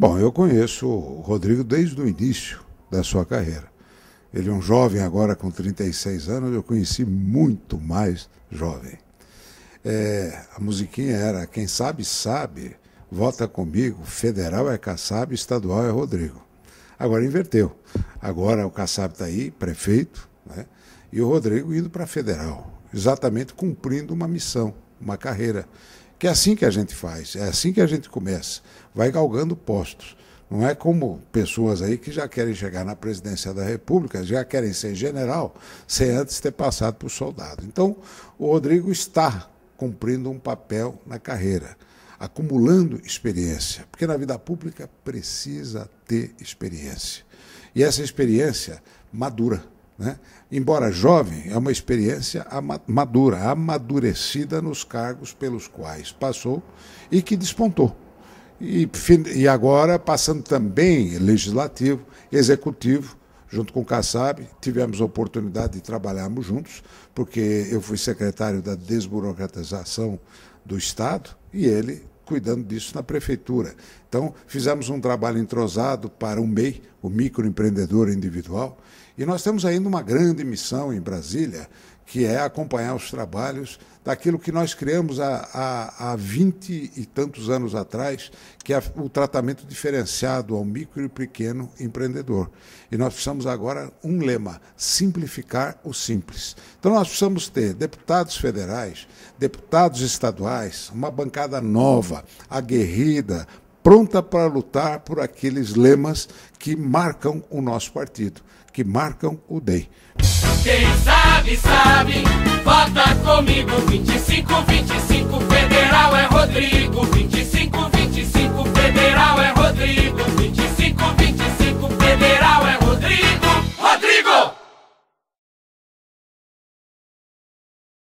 Bom, eu conheço o Rodrigo desde o início da sua carreira. Ele é um jovem agora com 36 anos, eu conheci muito mais jovem. É, a musiquinha era Quem sabe, sabe, vota comigo, federal é Kassab, estadual é Rodrigo. Agora inverteu. Agora o Kassab está aí, prefeito, né? e o Rodrigo indo para federal, exatamente cumprindo uma missão, uma carreira. Que é assim que a gente faz, é assim que a gente começa. Vai galgando postos. Não é como pessoas aí que já querem chegar na presidência da República, já querem ser general, sem antes ter passado por soldado. Então, o Rodrigo está cumprindo um papel na carreira, acumulando experiência, porque na vida pública precisa ter experiência. E essa experiência madura. Né? Embora jovem, é uma experiência madura, amadurecida nos cargos pelos quais passou e que despontou. E, e agora, passando também legislativo, executivo, junto com o Kassab, tivemos a oportunidade de trabalharmos juntos, porque eu fui secretário da desburocratização do Estado e ele cuidando disso na prefeitura. Então, fizemos um trabalho entrosado para o MEI, o microempreendedor individual, e nós temos ainda uma grande missão em Brasília, que é acompanhar os trabalhos daquilo que nós criamos há, vinte e tantos anos atrás, que é o tratamento diferenciado ao micro e pequeno empreendedor. E nós precisamos agora um lema: simplificar o simples. Então nós precisamos ter deputados federais, deputados estaduais, uma bancada nova, aguerrida, pronta para lutar por aqueles lemas que marcam o nosso partido, que marcam o DEM. Quem sabe, sabe, vota comigo 25, 25.